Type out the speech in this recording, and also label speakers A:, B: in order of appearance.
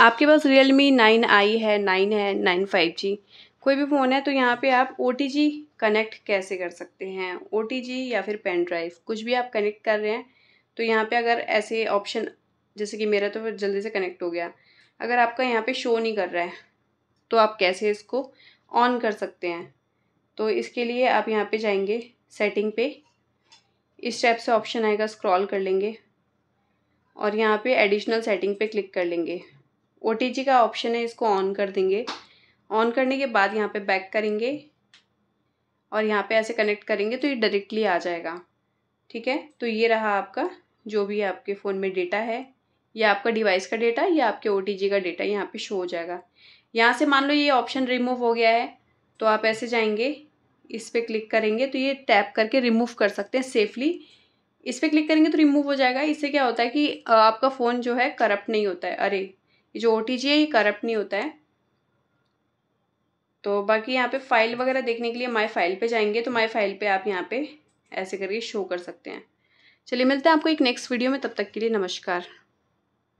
A: आपके पास real me nine आई है nine है नाइन फाइव जी कोई भी फ़ोन है तो यहाँ पे आप ओ कनेक्ट कैसे कर सकते हैं ओ या फिर पेन ड्राइव कुछ भी आप कनेक्ट कर रहे हैं तो यहाँ पे अगर ऐसे ऑप्शन जैसे कि मेरा तो जल्दी से कनेक्ट हो गया अगर आपका यहाँ पे शो नहीं कर रहा है तो आप कैसे इसको ऑन कर सकते हैं तो इसके लिए आप यहाँ पे जाएंगे सेटिंग पे इस टाइप से ऑप्शन आएगा स्क्रॉल कर लेंगे और यहाँ पे एडिशनल सेटिंग पे क्लिक कर लेंगे ओ का ऑप्शन है इसको ऑन कर देंगे ऑन करने के बाद यहाँ पे बैक करेंगे और यहाँ पे ऐसे कनेक्ट करेंगे तो ये डायरेक्टली आ जाएगा ठीक है तो ये रहा आपका जो भी आपके फ़ोन में डेटा है या आपका डिवाइस का डेटा या आपके ओ का डेटा यहाँ पे शो हो जाएगा यहाँ से मान लो ये ऑप्शन रिमूव हो गया है तो आप ऐसे जाएंगे इस पर क्लिक करेंगे तो ये टैप करके रिमूव कर सकते हैं सेफली इस पर क्लिक करेंगे तो रिमूव हो जाएगा इससे क्या होता है कि आपका फ़ोन जो है करप्ट नहीं होता है अरे ये जो ओ टी जी है ये करप्ट नहीं होता है तो बाकी यहाँ पे फाइल वगैरह देखने के लिए माई फाइल पे जाएंगे तो माई फाइल पे आप यहाँ पे ऐसे करके शो कर सकते हैं चलिए मिलते हैं आपको एक नेक्स्ट वीडियो में तब तक के लिए नमस्कार